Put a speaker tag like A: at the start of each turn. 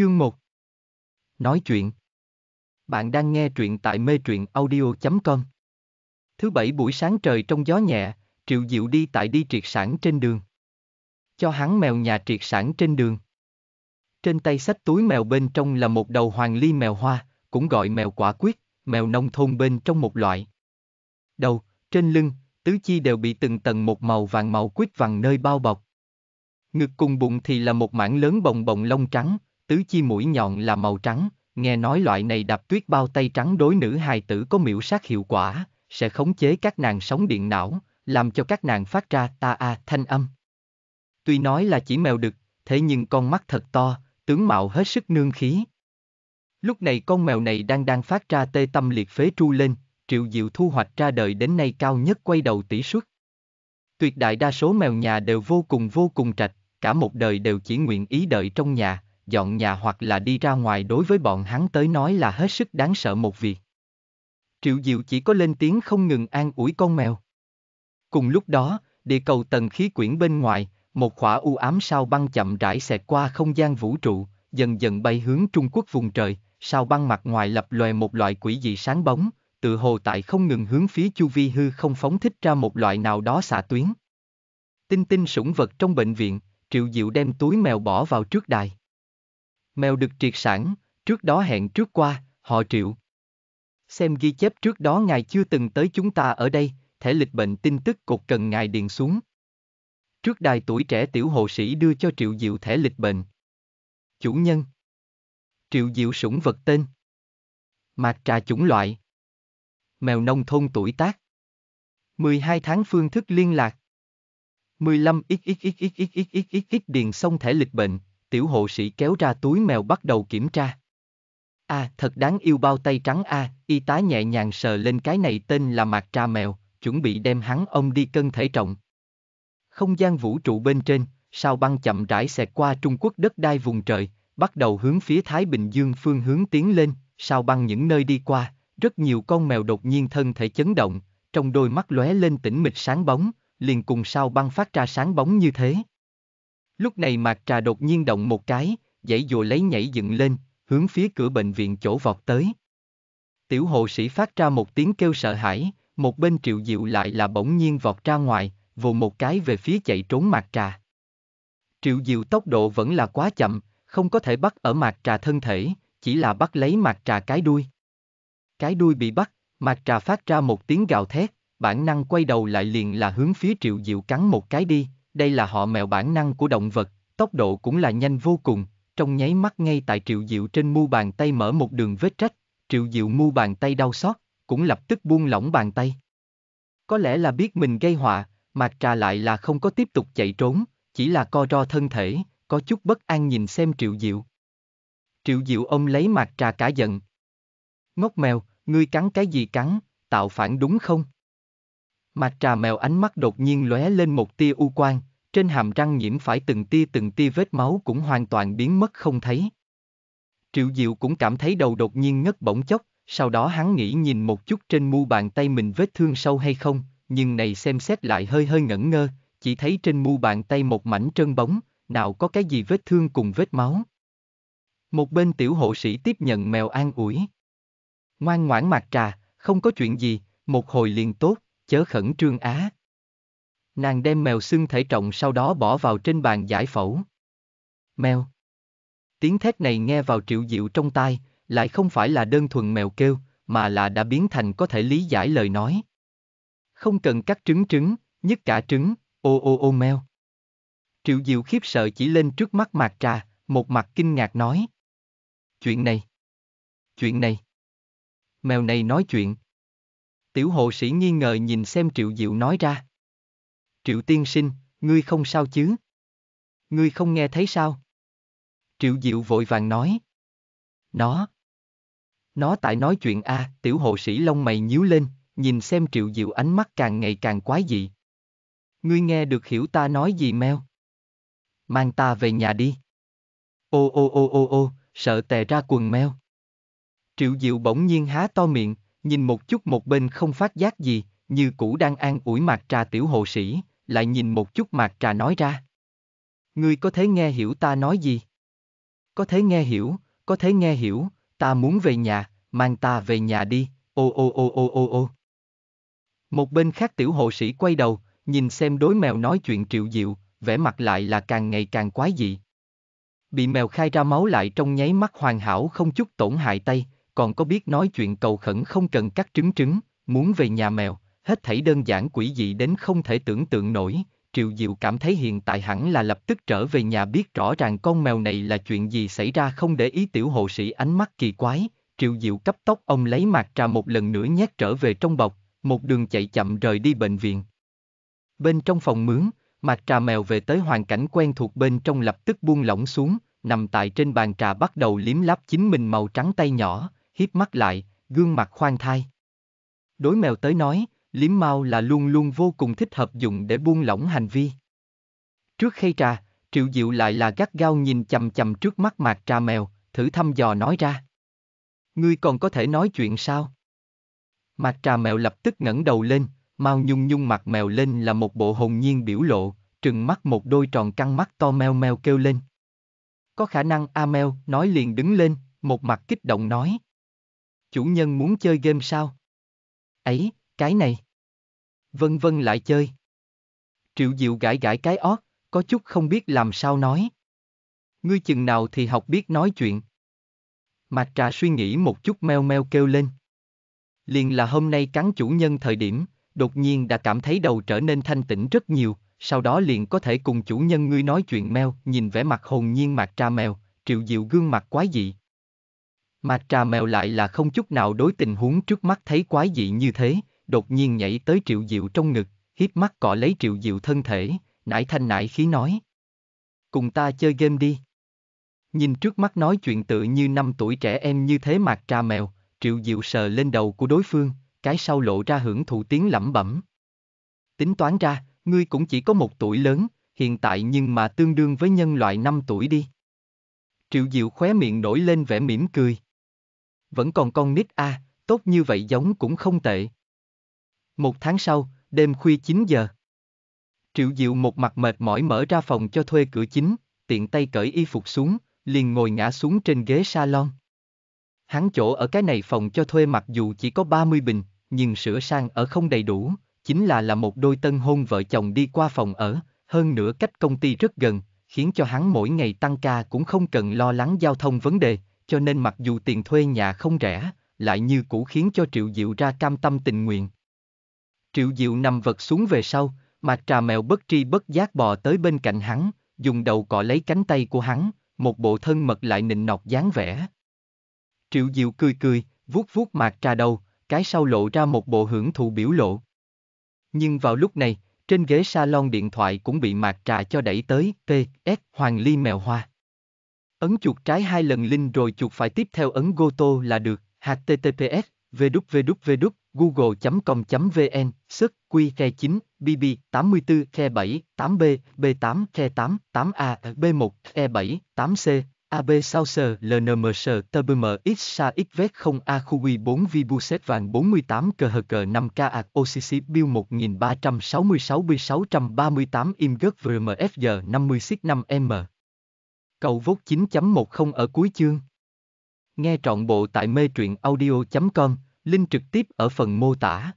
A: Chương 1 Nói chuyện Bạn đang nghe truyện tại mê truyện audio.com Thứ bảy buổi sáng trời trong gió nhẹ, Triệu Diệu đi tại đi triệt sản trên đường. Cho hắn mèo nhà triệt sản trên đường. Trên tay sách túi mèo bên trong là một đầu hoàng ly mèo hoa, cũng gọi mèo quả quyết, mèo nông thôn bên trong một loại. Đầu, trên lưng, tứ chi đều bị từng tầng một màu vàng màu quyết vàng nơi bao bọc. Ngực cùng bụng thì là một mảng lớn bồng bồng lông trắng, tứ chi mũi nhọn là màu trắng, nghe nói loại này đập tuyết bao tay trắng đối nữ hài tử có miễu sát hiệu quả, sẽ khống chế các nàng sóng điện não, làm cho các nàng phát ra ta a à thanh âm. Tuy nói là chỉ mèo đực, thế nhưng con mắt thật to, tướng mạo hết sức nương khí. Lúc này con mèo này đang đang phát ra tê tâm liệt phế tru lên, triệu diệu thu hoạch ra đời đến nay cao nhất quay đầu tỷ suất. Tuyệt đại đa số mèo nhà đều vô cùng vô cùng trạch, cả một đời đều chỉ nguyện ý đợi trong nhà, dọn nhà hoặc là đi ra ngoài đối với bọn hắn tới nói là hết sức đáng sợ một việc. Triệu Diệu chỉ có lên tiếng không ngừng an ủi con mèo. Cùng lúc đó, địa cầu tầng khí quyển bên ngoài, một khỏa u ám sao băng chậm rãi xẹt qua không gian vũ trụ, dần dần bay hướng Trung Quốc vùng trời, sao băng mặt ngoài lập lòe một loại quỷ dị sáng bóng, tự hồ tại không ngừng hướng phía chu vi hư không phóng thích ra một loại nào đó xạ tuyến. Tinh tinh sủng vật trong bệnh viện, Triệu Diệu đem túi mèo bỏ vào trước đài mèo được triệt sản, trước đó hẹn trước qua, họ triệu. Xem ghi chép trước đó ngài chưa từng tới chúng ta ở đây, thể lịch bệnh tin tức cột cần ngài điền xuống. Trước đài tuổi trẻ tiểu hộ sĩ đưa cho Triệu Diệu thể lịch bệnh. Chủ nhân Triệu Diệu sủng vật tên Mạc trà chủng loại Mèo nông thôn tuổi tác 12 tháng phương thức liên lạc 15 xxxxxxxxx điền xong thể lịch bệnh tiểu hộ sĩ kéo ra túi mèo bắt đầu kiểm tra. A, à, thật đáng yêu bao tay trắng a, à, y tá nhẹ nhàng sờ lên cái này tên là mạc tra mèo, chuẩn bị đem hắn ông đi cân thể trọng. Không gian vũ trụ bên trên, sao băng chậm rãi xẹt qua Trung Quốc đất đai vùng trời, bắt đầu hướng phía Thái Bình Dương phương hướng tiến lên, sao băng những nơi đi qua, rất nhiều con mèo đột nhiên thân thể chấn động, trong đôi mắt lóe lên tĩnh mịch sáng bóng, liền cùng sao băng phát ra sáng bóng như thế. Lúc này Mạc Trà đột nhiên động một cái, dãy dùa lấy nhảy dựng lên, hướng phía cửa bệnh viện chỗ vọt tới. Tiểu hộ sĩ phát ra một tiếng kêu sợ hãi, một bên triệu diệu lại là bỗng nhiên vọt ra ngoài, vồ một cái về phía chạy trốn Mạc Trà. Triệu diệu tốc độ vẫn là quá chậm, không có thể bắt ở Mạc Trà thân thể, chỉ là bắt lấy Mạc Trà cái đuôi. Cái đuôi bị bắt, Mạc Trà phát ra một tiếng gào thét, bản năng quay đầu lại liền là hướng phía triệu diệu cắn một cái đi, đây là họ mèo bản năng của động vật, tốc độ cũng là nhanh vô cùng, trong nháy mắt ngay tại triệu diệu trên mu bàn tay mở một đường vết rách, triệu diệu mu bàn tay đau xót, cũng lập tức buông lỏng bàn tay. Có lẽ là biết mình gây họa, mạc trà lại là không có tiếp tục chạy trốn, chỉ là co ro thân thể, có chút bất an nhìn xem triệu diệu. Triệu diệu ông lấy mạc trà cả giận. Ngốc mèo, ngươi cắn cái gì cắn, tạo phản đúng không? mặt trà mèo ánh mắt đột nhiên lóe lên một tia u quang, trên hàm răng nhiễm phải từng tia từng tia vết máu cũng hoàn toàn biến mất không thấy. Triệu Diệu cũng cảm thấy đầu đột nhiên ngất bỗng chốc, sau đó hắn nghĩ nhìn một chút trên mu bàn tay mình vết thương sâu hay không, nhưng này xem xét lại hơi hơi ngẩn ngơ, chỉ thấy trên mu bàn tay một mảnh trơn bóng, nào có cái gì vết thương cùng vết máu. Một bên tiểu hộ sĩ tiếp nhận mèo an ủi. Ngoan ngoãn mặt trà, không có chuyện gì, một hồi liền tốt chớ khẩn trương á. Nàng đem mèo xưng thể trọng sau đó bỏ vào trên bàn giải phẫu. Mèo. Tiếng thét này nghe vào triệu diệu trong tai, lại không phải là đơn thuần mèo kêu, mà là đã biến thành có thể lý giải lời nói. Không cần cắt trứng trứng, nhất cả trứng, ô ô ô mèo. Triệu diệu khiếp sợ chỉ lên trước mắt mạc trà, một mặt kinh ngạc nói. Chuyện này. Chuyện này. Mèo này nói chuyện, Tiểu hộ sĩ nghi ngờ nhìn xem Triệu Diệu nói ra. Triệu tiên sinh, ngươi không sao chứ? Ngươi không nghe thấy sao? Triệu Diệu vội vàng nói. Nó. Nó tại nói chuyện a, à, tiểu hộ sĩ lông mày nhíu lên, nhìn xem Triệu Diệu ánh mắt càng ngày càng quái dị. Ngươi nghe được hiểu ta nói gì meo? Mang ta về nhà đi. Ô ô ô ô ô, sợ tè ra quần meo. Triệu Diệu bỗng nhiên há to miệng, nhìn một chút một bên không phát giác gì, như cũ đang an ủi mạc trà tiểu hồ sĩ, lại nhìn một chút mạc trà nói ra. Ngươi có thể nghe hiểu ta nói gì? Có thể nghe hiểu, có thể nghe hiểu, ta muốn về nhà, mang ta về nhà đi, ô ô ô ô ô ô. Một bên khác tiểu hộ sĩ quay đầu, nhìn xem đối mèo nói chuyện triệu diệu, vẻ mặt lại là càng ngày càng quái dị. Bị mèo khai ra máu lại trong nháy mắt hoàn hảo không chút tổn hại tay, còn có biết nói chuyện cầu khẩn không cần cắt trứng trứng, muốn về nhà mèo, hết thảy đơn giản quỷ dị đến không thể tưởng tượng nổi, Triệu Diệu cảm thấy hiện tại hẳn là lập tức trở về nhà biết rõ ràng con mèo này là chuyện gì xảy ra không để ý tiểu hộ sĩ ánh mắt kỳ quái, Triệu Diệu cấp tốc ông lấy mạc trà một lần nữa nhét trở về trong bọc, một đường chạy chậm rời đi bệnh viện. Bên trong phòng mướn, mạc trà mèo về tới hoàn cảnh quen thuộc bên trong lập tức buông lỏng xuống, nằm tại trên bàn trà bắt đầu liếm láp chính mình màu trắng tay nhỏ, hiếp mắt lại, gương mặt khoan thai. Đối mèo tới nói, liếm mau là luôn luôn vô cùng thích hợp dùng để buông lỏng hành vi. Trước khay trà, Triệu Diệu lại là gắt gao nhìn chầm chầm trước mắt mạc trà mèo, thử thăm dò nói ra. Ngươi còn có thể nói chuyện sao? Mạc trà mèo lập tức ngẩng đầu lên, mau nhung nhung mặt mèo lên là một bộ hồn nhiên biểu lộ, trừng mắt một đôi tròn căng mắt to meo meo kêu lên. Có khả năng A mèo nói liền đứng lên, một mặt kích động nói chủ nhân muốn chơi game sao? Ấy, cái này. Vân vân lại chơi. Triệu Diệu gãi gãi cái ót, có chút không biết làm sao nói. Ngươi chừng nào thì học biết nói chuyện. Mạch trà suy nghĩ một chút meo meo kêu lên. Liền là hôm nay cắn chủ nhân thời điểm, đột nhiên đã cảm thấy đầu trở nên thanh tĩnh rất nhiều, sau đó liền có thể cùng chủ nhân ngươi nói chuyện meo, nhìn vẻ mặt hồn nhiên Mạch trà mèo, triệu diệu gương mặt quái dị, mà trà mèo lại là không chút nào đối tình huống trước mắt thấy quái dị như thế, đột nhiên nhảy tới triệu diệu trong ngực, hít mắt cọ lấy triệu diệu thân thể, nải thanh nải khí nói. Cùng ta chơi game đi. Nhìn trước mắt nói chuyện tự như năm tuổi trẻ em như thế mạc trà mèo, triệu diệu sờ lên đầu của đối phương, cái sau lộ ra hưởng thụ tiếng lẩm bẩm. Tính toán ra, ngươi cũng chỉ có một tuổi lớn, hiện tại nhưng mà tương đương với nhân loại năm tuổi đi. Triệu diệu khóe miệng nổi lên vẻ mỉm cười vẫn còn con nít a, à, tốt như vậy giống cũng không tệ. Một tháng sau, đêm khuya 9 giờ. Triệu Diệu một mặt mệt mỏi mở ra phòng cho thuê cửa chính, tiện tay cởi y phục xuống, liền ngồi ngã xuống trên ghế salon. Hắn chỗ ở cái này phòng cho thuê mặc dù chỉ có 30 bình, nhưng sửa sang ở không đầy đủ, chính là là một đôi tân hôn vợ chồng đi qua phòng ở, hơn nữa cách công ty rất gần, khiến cho hắn mỗi ngày tăng ca cũng không cần lo lắng giao thông vấn đề, cho nên mặc dù tiền thuê nhà không rẻ, lại như cũ khiến cho Triệu Diệu ra cam tâm tình nguyện. Triệu Diệu nằm vật xuống về sau, mà trà mèo bất tri bất giác bò tới bên cạnh hắn, dùng đầu cọ lấy cánh tay của hắn, một bộ thân mật lại nịnh nọt dáng vẻ. Triệu Diệu cười cười, vuốt vuốt mạc trà đầu, cái sau lộ ra một bộ hưởng thụ biểu lộ. Nhưng vào lúc này, trên ghế salon điện thoại cũng bị mạc trà cho đẩy tới, t s Hoàng Ly Mèo Hoa. Ấn chuột trái hai lần link rồi chuột phải tiếp theo ấn Goto là được. https www google.com.vn, sức qe 9, bb 84 khe 7, 8b, b8 khe 8, 8a, b1, e7, 8c, ab sao sờ lnms tbm x xa x vét 0 a khu quy 4 vi bu xét vàng 48 cờ hờ cờ 5 k ạc occ bill 1366 b 638 im gớt vmf giờ 50 xích 5 m Cầu vốt 9.10 ở cuối chương. Nghe trọn bộ tại mê truyện audio.com, link trực tiếp ở phần mô tả.